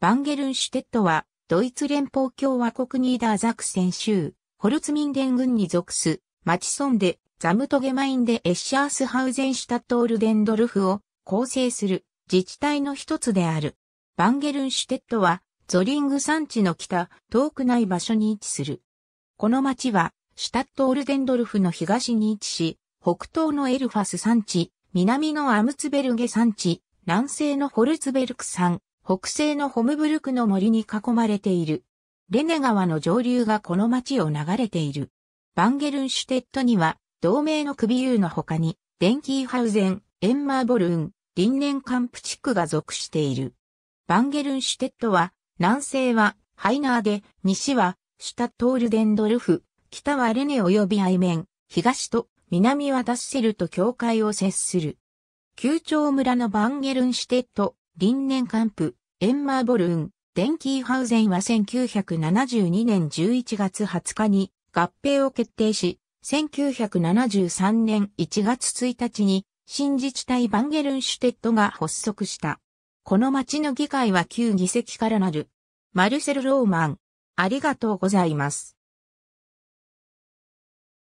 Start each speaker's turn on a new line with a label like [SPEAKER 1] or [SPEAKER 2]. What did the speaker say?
[SPEAKER 1] バンゲルンシュテットは、ドイツ連
[SPEAKER 2] 邦共和国ニーダーザクセン州、ホルツミンデン郡に属す、マチソンで、ザムトゲマインでエッシャースハウゼンシュタットールデンドルフを構成する自治体の一つである。バンゲルンシュテットは、ゾリング山地の北、遠くない場所に位置する。この町は、シュタットールデンドルフの東に位置し、北東のエルファス山地、南のアムツベルゲ山地、南西のホルツベルク山、北西のホムブルクの森に囲まれている。レネ川の上流がこの町を流れている。バンゲルンシュテットには、同盟の首遊の他に、デンキーハウゼン、エンマーボルン、リンネンカンプ地区が属している。バンゲルンシュテットは、南西はハイナーで、西はシュタトールデンドルフ、北はレネ及びアイメン、東と南はダッセルと境界を接する。旧町村のバンゲルンシュテット、リンネンカンプ、エンマー・ボルン、デンキーハウゼンは1972年11月20日に合併を決定し、1973年1月1日に新自治体バンゲルンシュテットが発足した。この町の議会は旧議席からなる。マルセル・ローマン、
[SPEAKER 1] ありがとうございます。